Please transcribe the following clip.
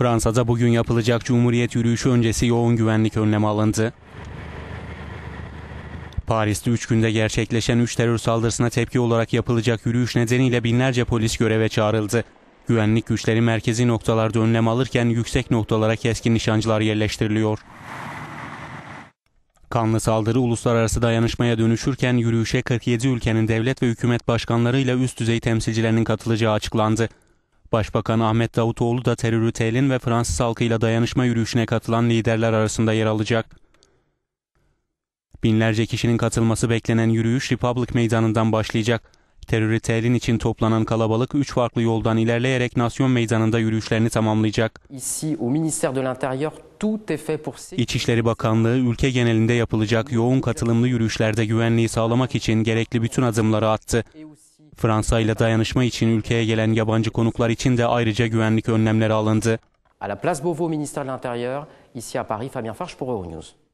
Fransa'da bugün yapılacak Cumhuriyet yürüyüşü öncesi yoğun güvenlik önlemi alındı. Paris'te 3 günde gerçekleşen 3 terör saldırısına tepki olarak yapılacak yürüyüş nedeniyle binlerce polis göreve çağrıldı. Güvenlik güçleri merkezi noktalarda önlem alırken yüksek noktalara keskin nişancılar yerleştiriliyor. Kanlı saldırı uluslararası dayanışmaya dönüşürken yürüyüşe 47 ülkenin devlet ve hükümet başkanlarıyla üst düzey temsilcilerinin katılacağı açıklandı. Başbakan Ahmet Davutoğlu da terörü telin ve Fransız halkıyla dayanışma yürüyüşüne katılan liderler arasında yer alacak. Binlerce kişinin katılması beklenen yürüyüş Republic Meydanı'ndan başlayacak. Terörü telin için toplanan kalabalık üç farklı yoldan ilerleyerek Nasyon Meydanı'nda yürüyüşlerini tamamlayacak. İçişleri Bakanlığı ülke genelinde yapılacak yoğun katılımlı yürüyüşlerde güvenliği sağlamak için gerekli bütün adımları attı. Fransa ile dayanışma için ülkeye gelen yabancı konuklar için de ayrıca güvenlik önlemleri alındı. À la place Beauvau, ministère de l'Intérieur, ici à Paris, Fabien Farge pour Euronews.